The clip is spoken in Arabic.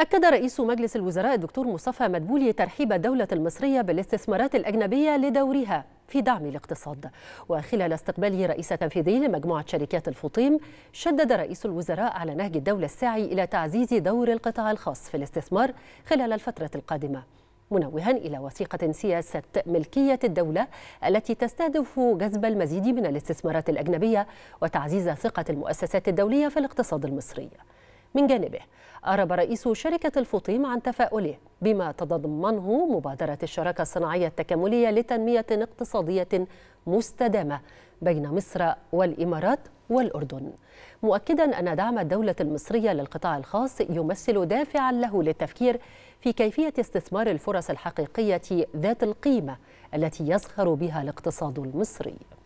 أكد رئيس مجلس الوزراء الدكتور مصطفى مدبولي ترحيب الدولة المصرية بالاستثمارات الأجنبية لدورها في دعم الاقتصاد وخلال استقباله رئيس تنفيذي لمجموعة شركات الفطيم شدد رئيس الوزراء على نهج الدولة الساعي إلى تعزيز دور القطاع الخاص في الاستثمار خلال الفترة القادمة منوها إلى وثيقة سياسة ملكية الدولة التي تستهدف جذب المزيد من الاستثمارات الأجنبية وتعزيز ثقة المؤسسات الدولية في الاقتصاد المصري من جانبه أعرب رئيس شركة الفطيم عن تفاؤله بما تتضمنه مبادرة الشراكة الصناعية التكاملية لتنمية اقتصادية مستدامة بين مصر والإمارات والأردن مؤكدا أن دعم الدولة المصرية للقطاع الخاص يمثل دافعا له للتفكير في كيفية استثمار الفرص الحقيقية ذات القيمة التي يزخر بها الاقتصاد المصري